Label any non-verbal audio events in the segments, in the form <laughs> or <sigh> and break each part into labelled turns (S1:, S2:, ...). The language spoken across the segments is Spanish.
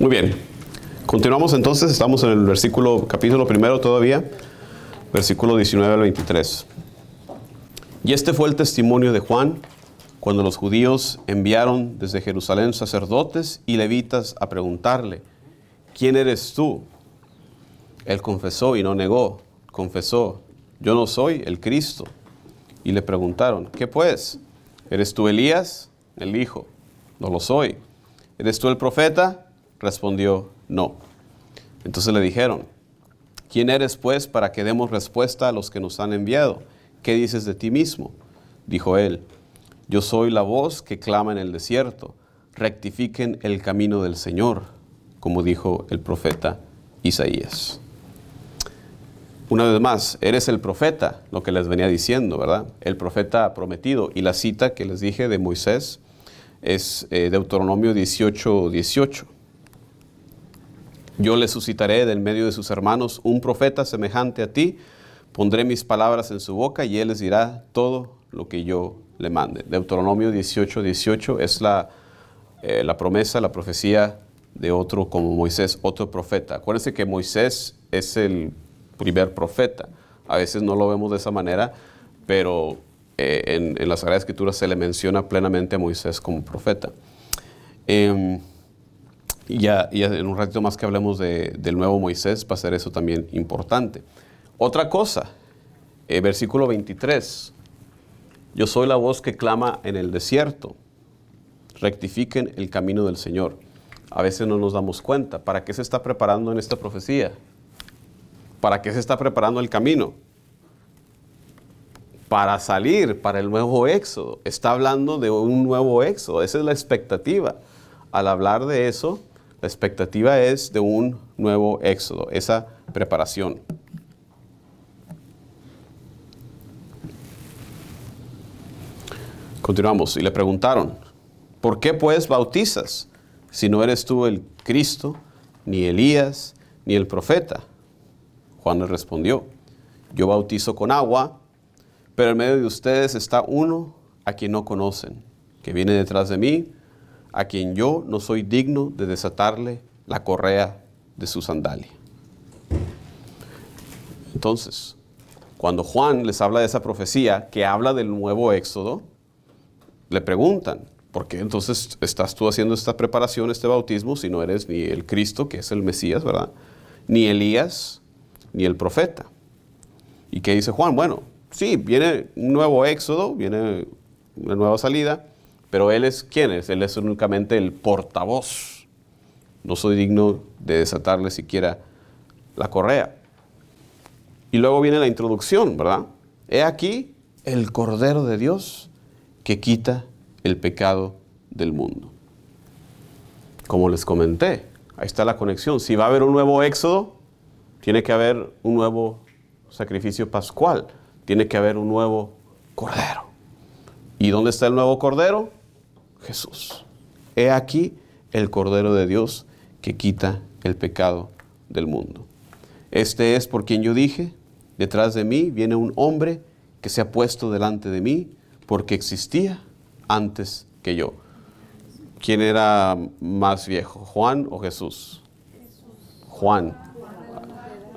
S1: Muy bien. Continuamos entonces, estamos en el versículo, capítulo primero todavía, versículo 19 al 23. Y este fue el testimonio de Juan cuando los judíos enviaron desde Jerusalén sacerdotes y levitas a preguntarle, ¿quién eres tú? Él confesó y no negó, confesó, yo no soy el Cristo. Y le preguntaron, ¿qué pues? ¿Eres tú Elías? El hijo, no lo soy. ¿Eres tú el profeta? Respondió, no. Entonces le dijeron, ¿quién eres pues para que demos respuesta a los que nos han enviado? ¿Qué dices de ti mismo? Dijo él, yo soy la voz que clama en el desierto, rectifiquen el camino del Señor, como dijo el profeta Isaías. Una vez más, eres el profeta, lo que les venía diciendo, ¿verdad? El profeta prometido. Y la cita que les dije de Moisés es eh, Deuteronomio 1818 18. Yo le suscitaré del medio de sus hermanos un profeta semejante a ti, pondré mis palabras en su boca y él les dirá todo lo que yo le mande. Deuteronomio 18:18 es la, eh, la promesa, la profecía de otro como Moisés, otro profeta. Acuérdense que Moisés es el primer profeta. A veces no lo vemos de esa manera, pero eh, en, en, la Sagrada Escritura se le menciona plenamente a Moisés como profeta. Eh, y ya en un ratito más que hablemos del nuevo Moisés va a ser eso también importante. Otra cosa, eh, versículo 23. Yo soy la voz que clama en el desierto. Rectifiquen el camino del Señor. A veces no nos damos cuenta. ¿Para qué se está preparando en esta profecía? ¿Para qué se está preparando el camino? Para salir, para el nuevo éxodo. Está hablando de un nuevo éxodo. Esa es la expectativa. Al hablar de eso, la expectativa es de un nuevo éxodo, esa preparación. Continuamos. Y le preguntaron, ¿por qué pues bautizas si no eres tú el Cristo, ni Elías, ni el profeta? Juan le respondió, yo bautizo con agua, pero en medio de ustedes está uno a quien no conocen, que viene detrás de mí, a quien yo no soy digno de desatarle la correa de su sandalia. Entonces, cuando Juan les habla de esa profecía que habla del nuevo éxodo, le preguntan, ¿por qué entonces estás tú haciendo esta preparación, este bautismo, si no eres ni el Cristo, que es el Mesías, ¿verdad? Ni Elías, ni el profeta. ¿Y qué dice Juan? Bueno, sí, viene un nuevo éxodo, viene una nueva salida, pero Él es ¿quién es, Él es únicamente el portavoz. No soy digno de desatarle siquiera la correa. Y luego viene la introducción, ¿verdad? He aquí el Cordero de Dios que quita el pecado del mundo. Como les comenté, ahí está la conexión. Si va a haber un nuevo éxodo, tiene que haber un nuevo sacrificio pascual, tiene que haber un nuevo cordero. ¿Y dónde está el nuevo cordero? Jesús. He aquí el Cordero de Dios que quita el pecado del mundo. Este es por quien yo dije, detrás de mí viene un hombre que se ha puesto delante de mí porque existía antes que yo. ¿Quién era más viejo, Juan o Jesús? Juan.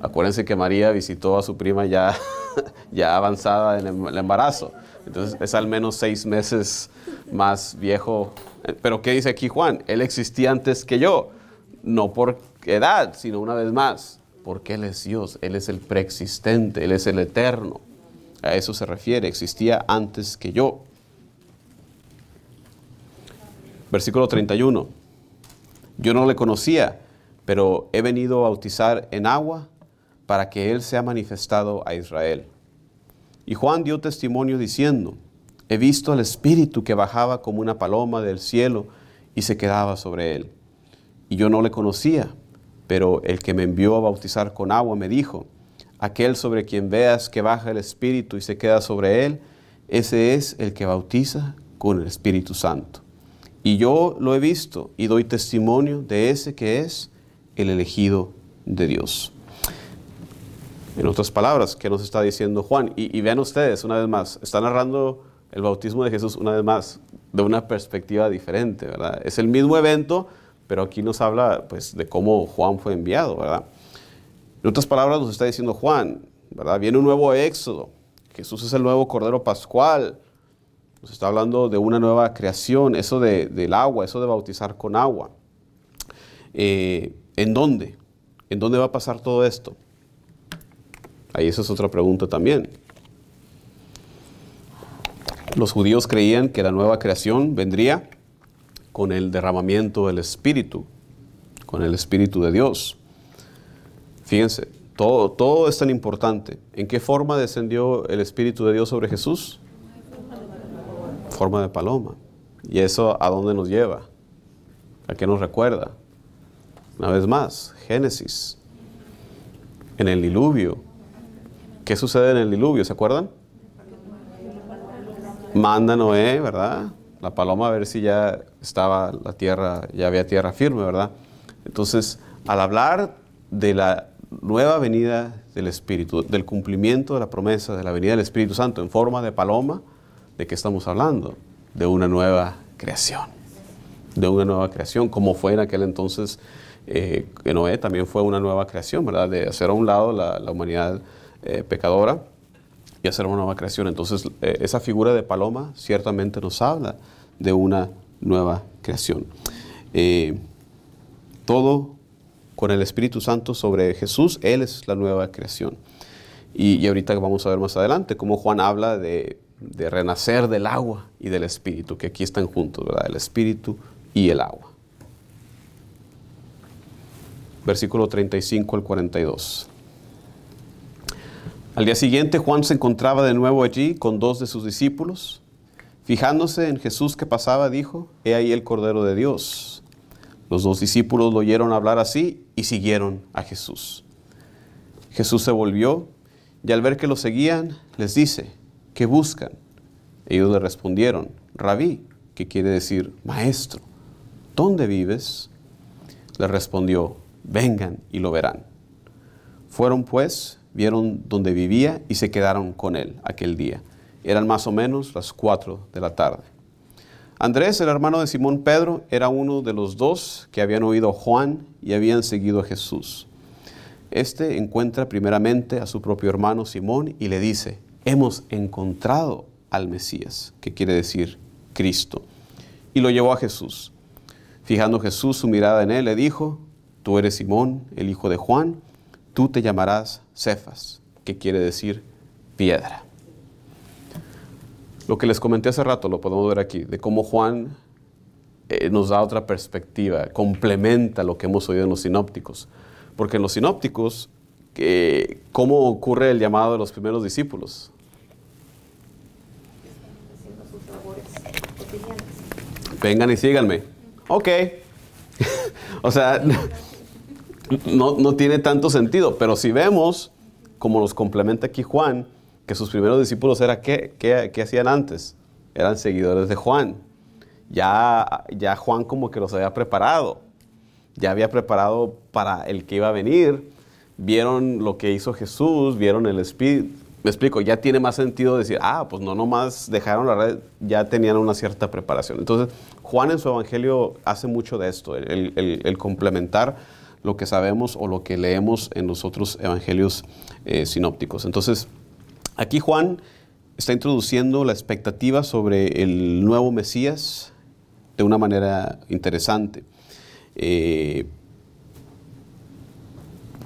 S1: Acuérdense que María visitó a su prima ya, <laughs> ya avanzada en el embarazo. Entonces es al menos seis meses más viejo. Eh, pero ¿qué dice aquí Juan? Él existía antes que yo, no por edad, sino una vez más, porque Él es Dios, Él es el preexistente, Él es el eterno. A eso se refiere, existía antes que yo. Versículo 31. Yo no le conocía, pero he venido a bautizar en agua para que Él sea manifestado a Israel. Y Juan dio testimonio diciendo, he visto al Espíritu que bajaba como una paloma del cielo y se quedaba sobre él. Y yo no le conocía, pero el que me envió a bautizar con agua me dijo, aquel sobre quien veas que baja el Espíritu y se queda sobre él, ese es el que bautiza con el Espíritu Santo. Y yo lo he visto y doy testimonio de ese que es el elegido de Dios. En otras palabras, ¿qué nos está diciendo Juan? Y, vean ustedes, una vez más, está narrando el bautismo de Jesús una vez más, de una perspectiva diferente, ¿verdad? Es el mismo evento, pero aquí nos habla pues, de cómo Juan fue enviado, ¿verdad? En otras palabras, nos está diciendo Juan, ¿verdad? Viene un nuevo éxodo, Jesús es el nuevo Cordero Pascual, nos está hablando de una nueva creación, eso del agua, eso de bautizar con agua. Eh, ¿En dónde? ¿En dónde va a pasar todo esto? Ahí esa es otra pregunta también. Los judíos creían que la nueva creación vendría con el derramamiento del Espíritu, con el Espíritu de Dios. Fíjense, todo, todo es tan importante. ¿En qué forma descendió el Espíritu de Dios sobre Jesús? Forma de paloma. ¿Y eso a dónde nos lleva? ¿A qué nos recuerda? Una vez más, Génesis. En el diluvio, ¿Qué sucede en el diluvio? ¿Se acuerdan? Manda Noé, ¿verdad? La paloma a ver si ya estaba la tierra, ya había tierra firme, ¿verdad? Entonces, al hablar de la nueva venida del Espíritu, del cumplimiento de la promesa de la venida del Espíritu Santo en forma de paloma, ¿de qué estamos hablando? De una nueva creación, de una nueva creación, como fue en aquel entonces eh, que Noé, también fue una nueva creación, ¿verdad? De hacer a un lado la, la humanidad eh, pecadora y hacer una nueva creación. Entonces, eh, esa figura de paloma ciertamente nos habla de una nueva creación. Eh, todo con el Espíritu Santo sobre Jesús, Él es la nueva creación. Y, ahorita vamos a ver más adelante cómo Juan habla de, de, renacer del agua y del Espíritu, que aquí están juntos, ¿verdad? El Espíritu y el agua. Versículo 35 al 42. Al día siguiente Juan se encontraba de nuevo allí con dos de sus discípulos. Fijándose en Jesús que pasaba, dijo, He ahí el Cordero de Dios. Los dos discípulos lo oyeron hablar así y siguieron a Jesús. Jesús se volvió y al ver que lo seguían, les dice, ¿qué buscan? Ellos le respondieron, Rabí, que quiere decir maestro, ¿dónde vives? Le respondió, vengan y lo verán. Fueron pues vieron donde vivía y se quedaron con él aquel día. Eran más o menos las cuatro de la tarde. Andrés, el hermano de Simón Pedro, era uno de los dos que habían oído a Juan y habían seguido a Jesús. Este encuentra primeramente a su propio hermano Simón y le dice, hemos encontrado al Mesías, que quiere decir Cristo. Y lo llevó a Jesús. Fijando Jesús su mirada en él, le dijo, tú eres Simón, el hijo de Juan, tú te llamarás Cefas, que quiere decir piedra. Lo que les comenté hace rato, lo podemos ver aquí, de cómo Juan eh, nos da otra perspectiva, complementa lo que hemos oído en los sinópticos. Porque en los sinópticos, eh, ¿cómo ocurre el llamado de los primeros discípulos? Vengan y síganme. Ok. <laughs> o sea, no, tiene tanto sentido, pero si vemos, como los complementa aquí Juan, que sus primeros discípulos eran ¿qué, hacían antes? Eran seguidores de Juan. Ya, ya Juan como que los había preparado, ya había preparado para el que iba a venir, vieron lo que hizo Jesús, vieron el Espíritu. Me explico, ya tiene más sentido decir, ah, pues no nomás dejaron la red, ya tenían una cierta preparación. Entonces, Juan en su evangelio hace mucho de esto, el, el complementar lo que sabemos o lo que leemos en los otros evangelios eh, sinópticos. Entonces, aquí Juan está introduciendo la expectativa sobre el nuevo Mesías de una manera interesante. Eh,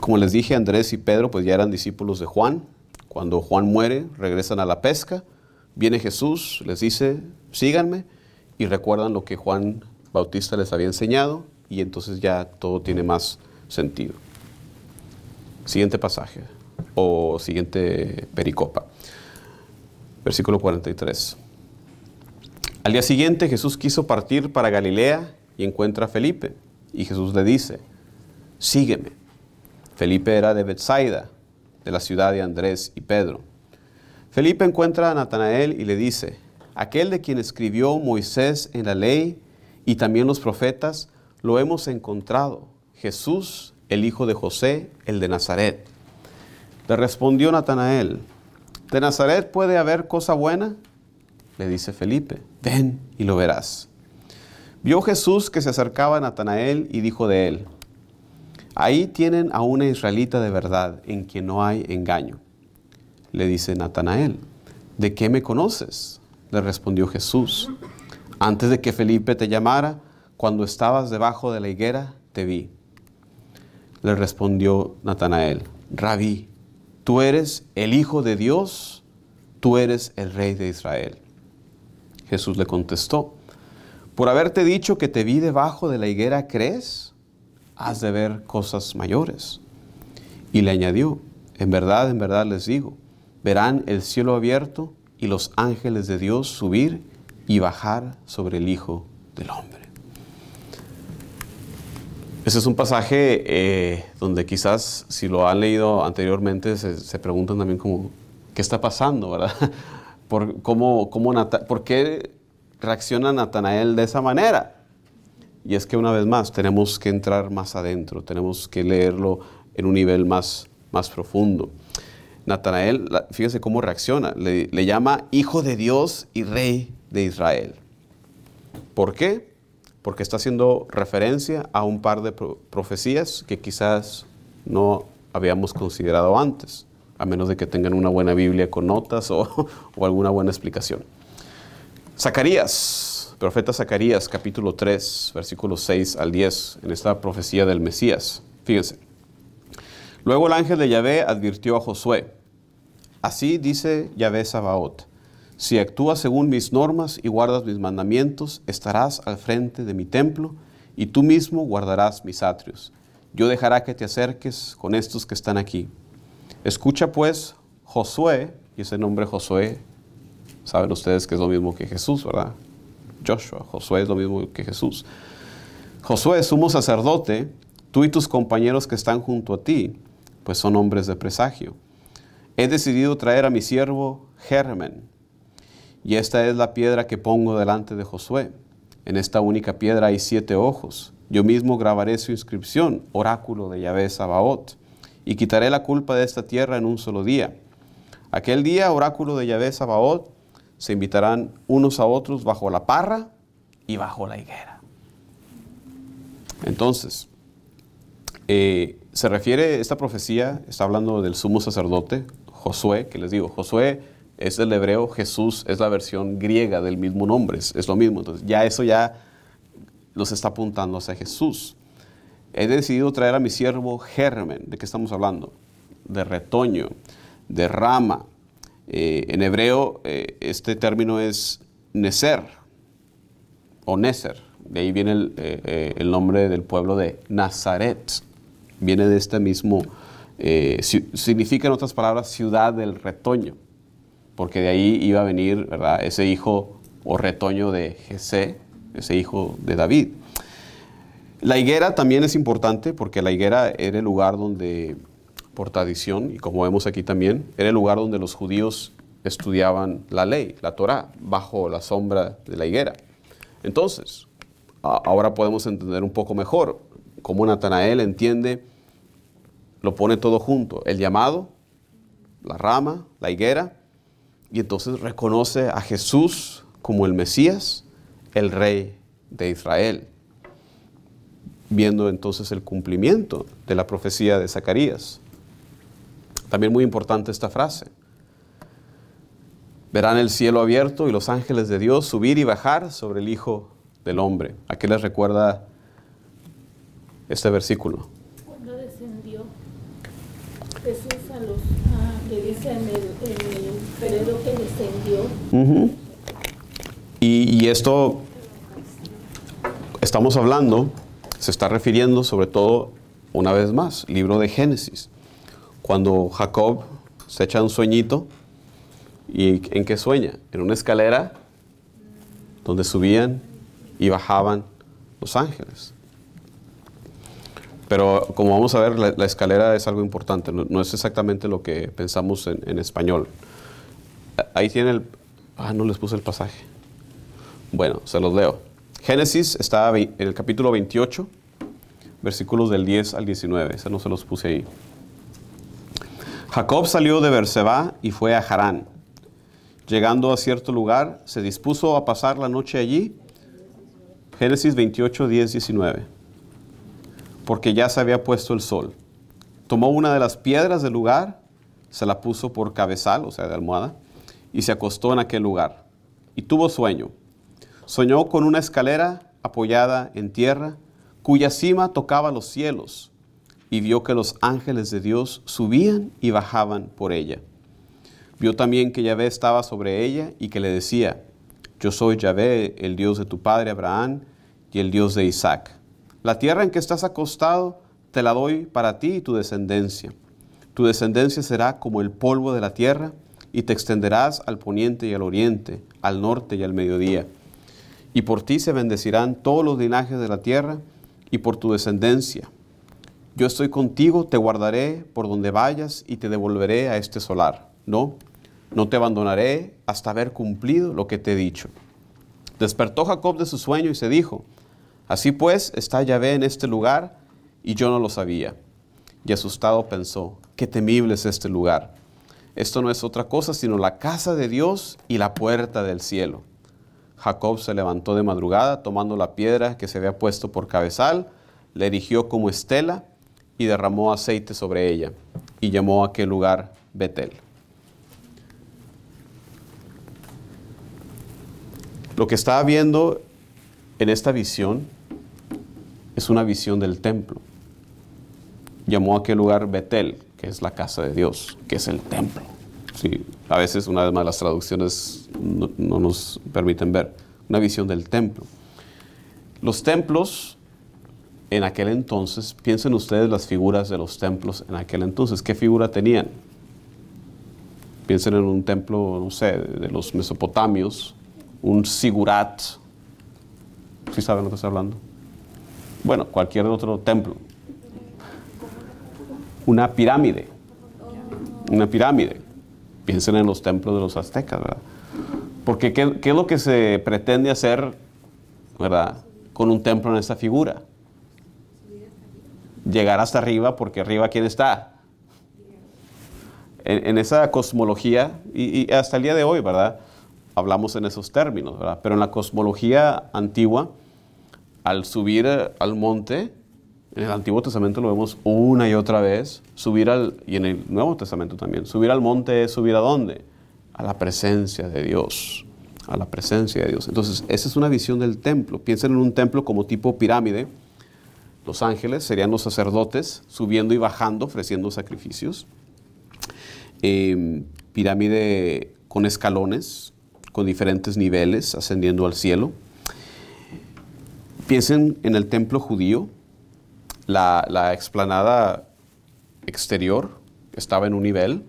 S1: como les dije, Andrés y Pedro pues ya eran discípulos de Juan. Cuando Juan muere, regresan a la pesca, viene Jesús, les dice, síganme, y recuerdan lo que Juan Bautista les había enseñado, y entonces ya todo tiene más sentido. Siguiente pasaje o siguiente pericopa. Versículo 43. Al día siguiente Jesús quiso partir para Galilea y encuentra a Felipe. Y Jesús le dice, sígueme. Felipe era de Bethsaida, de la ciudad de Andrés y Pedro. Felipe encuentra a Natanael y le dice, aquel de quien escribió Moisés en la ley y también los profetas, lo hemos encontrado Jesús, el hijo de José, el de Nazaret. Le respondió Natanael, ¿de Nazaret puede haber cosa buena? Le dice Felipe, ven y lo verás. Vio Jesús que se acercaba a Natanael y dijo de él, ahí tienen a una israelita de verdad en quien no hay engaño. Le dice Natanael, ¿de qué me conoces? Le respondió Jesús, antes de que Felipe te llamara, cuando estabas debajo de la higuera, te vi. Le respondió Natanael, Rabí, tú eres el Hijo de Dios, tú eres el Rey de Israel. Jesús le contestó, por haberte dicho que te vi debajo de la higuera, ¿crees? Has de ver cosas mayores. Y le añadió, en verdad, en verdad les digo, verán el cielo abierto y los ángeles de Dios subir y bajar sobre el Hijo del Hombre. Ese es un pasaje eh, donde quizás si lo han leído anteriormente se, preguntan también como, ¿qué está pasando? ¿verdad? <laughs> ¿Por, qué reacciona Natanael de esa manera? Y es que una vez más tenemos que entrar más adentro, tenemos que leerlo en un nivel más, más profundo. Natanael, fíjese cómo reacciona, le, le llama Hijo de Dios y Rey de Israel. ¿Por qué? porque está haciendo referencia a un par de profecías que quizás no habíamos considerado antes, a menos de que tengan una buena Biblia con notas o, <laughs> alguna buena explicación. Zacarías, profeta Zacarías, capítulo 3, versículos 6 al 10, en esta profecía del Mesías. Fíjense. Luego el ángel de Yahvé advirtió a Josué, así dice Yahvé Sabaoth, si actúas según mis normas y guardas mis mandamientos, estarás al frente de mi templo y tú mismo guardarás mis atrios. Yo dejará que te acerques con estos que están aquí. Escucha pues Josué, y ese nombre Josué, saben ustedes que es lo mismo que Jesús, ¿verdad? Joshua, Josué es lo mismo que Jesús. Josué, sumo sacerdote, tú y tus compañeros que están junto a ti, pues son hombres de presagio. He decidido traer a mi siervo Germen y esta es la piedra que pongo delante de Josué. En esta única piedra hay siete ojos. Yo mismo grabaré su inscripción, oráculo de Yahvé Sabaoth, y quitaré la culpa de esta tierra en un solo día. Aquel día, oráculo de Yahvé Sabaoth, se invitarán unos a otros bajo la parra y bajo la higuera. Entonces, eh, se refiere esta profecía, está hablando del sumo sacerdote, Josué, que les digo, Josué es el hebreo, Jesús es la versión griega del mismo nombre, es, lo mismo. Entonces ya eso ya nos está apuntando hacia Jesús. He decidido traer a mi siervo germen. ¿De qué estamos hablando? De retoño, de rama. Eh, en hebreo eh, este término es neser o neser. De ahí viene el, eh, nombre del pueblo de Nazaret. Viene de este mismo, significa en otras palabras ciudad del retoño porque de ahí iba a venir ese hijo o retoño de Jesé, ese hijo de David. La higuera también es importante porque la higuera era el lugar donde, por tradición, y como vemos aquí también, era el lugar donde los judíos estudiaban la ley, la Torah, bajo la sombra de la higuera. Entonces, ahora podemos entender un poco mejor cómo Natanael entiende, lo pone todo junto, el llamado, la rama, la higuera y entonces reconoce a Jesús como el Mesías, el Rey de Israel, viendo entonces el cumplimiento de la profecía de Zacarías. También muy importante esta frase. Verán el cielo abierto y los ángeles de Dios subir y bajar sobre el Hijo del Hombre. ¿A qué les recuerda este versículo? Cuando descendió Jesús a los, ah, que dice en el, pero que y, esto estamos hablando, se está refiriendo sobre todo, una vez más, libro de Génesis. Cuando Jacob se echa un sueñito, ¿y en qué sueña? En una escalera donde subían y bajaban los ángeles. Pero como vamos a ver, la, escalera es algo importante, no, es exactamente lo que pensamos en español ahí tiene el... Ah, no les puse el pasaje. Bueno, se los leo. Génesis está en el capítulo 28, versículos del 10 al 19. Ese no se los puse ahí. Jacob salió de Berseba y fue a Harán. Llegando a cierto lugar, se dispuso a pasar la noche allí. Génesis 28, 10, 19. Porque ya se había puesto el sol. Tomó una de las piedras del lugar, se la puso por cabezal, o sea, de almohada, y se acostó en aquel lugar. Y tuvo sueño. Soñó con una escalera apoyada en tierra, cuya cima tocaba los cielos, y vio que los ángeles de Dios subían y bajaban por ella. Vio también que Yahvé estaba sobre ella y que le decía, yo soy Yahvé, el Dios de tu padre Abraham y el Dios de Isaac. La tierra en que estás acostado te la doy para ti y tu descendencia. Tu descendencia será como el polvo de la tierra y te extenderás al poniente y al oriente, al norte y al mediodía. Y por ti se bendecirán todos los linajes de la tierra y por tu descendencia. Yo estoy contigo, te guardaré por donde vayas y te devolveré a este solar. No, no te abandonaré hasta haber cumplido lo que te he dicho. Despertó Jacob de su sueño y se dijo, Así pues está Yahvé en este lugar y yo no lo sabía. Y asustado pensó, qué temible es este lugar. Esto no es otra cosa sino la casa de Dios y la puerta del cielo. Jacob se levantó de madrugada, tomando la piedra que se había puesto por cabezal, la erigió como estela y derramó aceite sobre ella, y llamó a aquel lugar Betel. Lo que estaba viendo en esta visión es una visión del templo. Llamó a aquel lugar Betel, que es la casa de Dios, que es el templo. Sí, a veces una vez más las traducciones no, nos permiten ver una visión del templo. Los templos en aquel entonces, piensen ustedes las figuras de los templos en aquel entonces, ¿qué figura tenían? Piensen en un templo, no sé, de los mesopotamios, un sigurat, ¿sí saben lo que estoy hablando? Bueno, cualquier otro templo, una pirámide. Una pirámide. Piensen en los templos de los aztecas, ¿verdad? Porque ¿qué, es lo que se pretende hacer, ¿verdad? Con un templo en esa figura. Llegar hasta arriba, porque arriba ¿quién está? En, esa cosmología, y, y, hasta el día de hoy, ¿verdad? Hablamos en esos términos, ¿verdad? Pero en la cosmología antigua, al subir eh, al monte, en el Antiguo Testamento lo vemos una y otra vez. Subir al, y en el Nuevo Testamento también. Subir al monte es subir a dónde? A la presencia de Dios. A la presencia de Dios. Entonces, esa es una visión del templo. Piensen en un templo como tipo pirámide. Los ángeles serían los sacerdotes subiendo y bajando, ofreciendo sacrificios. Em, pirámide con escalones, con diferentes niveles, ascendiendo al cielo. Piensen en el templo judío, la, explanada exterior estaba en un nivel.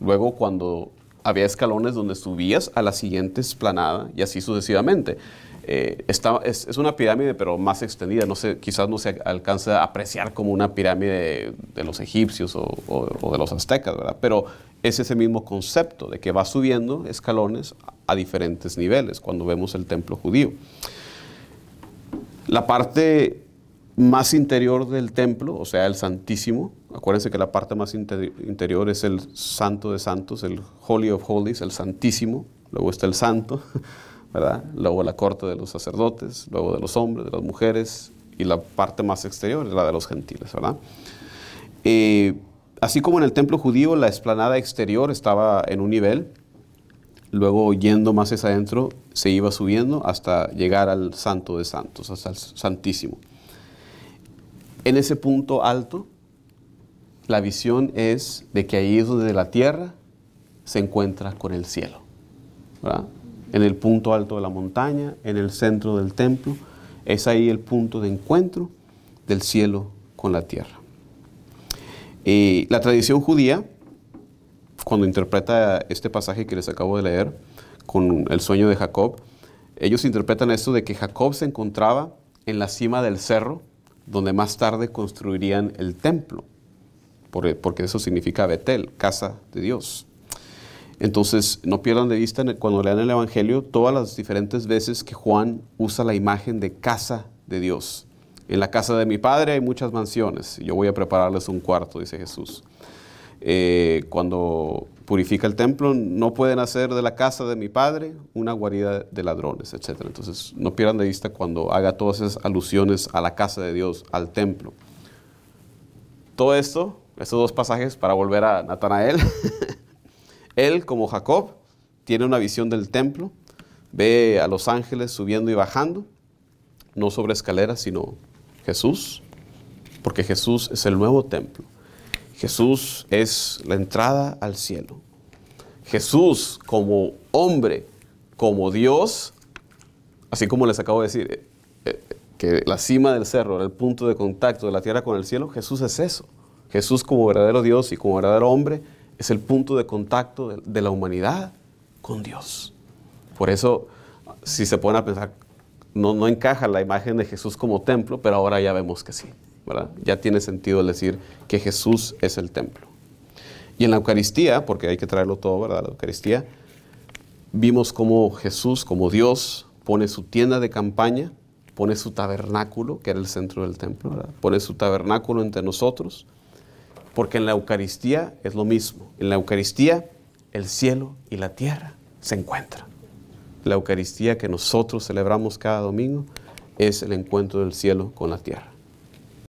S1: Luego, cuando había escalones donde subías a la siguiente explanada y así sucesivamente. Eh, es, una pirámide, pero más extendida. No sé, quizás no se alcance a apreciar como una pirámide de, los egipcios o, de los aztecas, ¿verdad? Pero es ese mismo concepto de que va subiendo escalones a diferentes niveles cuando vemos el templo judío. La parte más interior del templo, o sea, el Santísimo. Acuérdense que la parte más interior es el Santo de Santos, el Holy of Holies, el Santísimo. Luego está el Santo, <laughs> ¿verdad? Luego la corte de los sacerdotes, luego de los hombres, de las mujeres, y la parte más exterior es la de los gentiles, ¿verdad? Eh, así como en el templo judío, la explanada exterior estaba en un nivel, luego yendo más hacia adentro, se iba subiendo hasta llegar al Santo de Santos, hasta el Santísimo. En ese punto alto, la visión es de que ahí donde la tierra se encuentra con el cielo. En el punto alto de la montaña, en el centro del templo, es ahí el punto de encuentro del cielo con la tierra. Y la tradición judía, cuando interpreta este pasaje que les acabo de leer, con el sueño de Jacob, ellos interpretan esto de que Jacob se encontraba en la cima del cerro, donde más tarde construirían el templo, porque eso significa Betel, casa de Dios. Entonces, no pierdan de vista cuando lean el Evangelio todas las diferentes veces que Juan usa la imagen de casa de Dios. En la casa de mi padre hay muchas mansiones, yo voy a prepararles un cuarto, dice Jesús. Eh, cuando purifica el templo, no pueden hacer de la casa de mi padre una guarida de ladrones, etc. Entonces, no pierdan de vista cuando haga todas esas alusiones a la casa de Dios, al templo. Todo esto, estos dos pasajes, para volver a Natanael, <laughs> él, como Jacob, tiene una visión del templo, ve a los ángeles subiendo y bajando, no sobre escaleras, sino Jesús, porque Jesús es el nuevo templo. Jesús es la entrada al cielo. Jesús como hombre, como Dios, así como les acabo de decir, eh, eh, que la cima del cerro era el punto de contacto de la tierra con el cielo, Jesús es eso. Jesús como verdadero Dios y como verdadero hombre es el punto de contacto de, la humanidad con Dios. Por eso, si se ponen a pensar, no encaja la imagen de Jesús como templo, pero ahora ya vemos que sí. Ya tiene sentido decir que Jesús es el templo. Y en la Eucaristía, porque hay que traerlo todo, ¿verdad? La Eucaristía, vimos cómo Jesús, como Dios, pone su tienda de campaña, pone su tabernáculo, que era el centro del templo, pone su tabernáculo entre nosotros, porque en la Eucaristía es lo mismo. En la Eucaristía, el cielo y la tierra se encuentran. La Eucaristía que nosotros celebramos cada domingo es el encuentro del cielo con la tierra.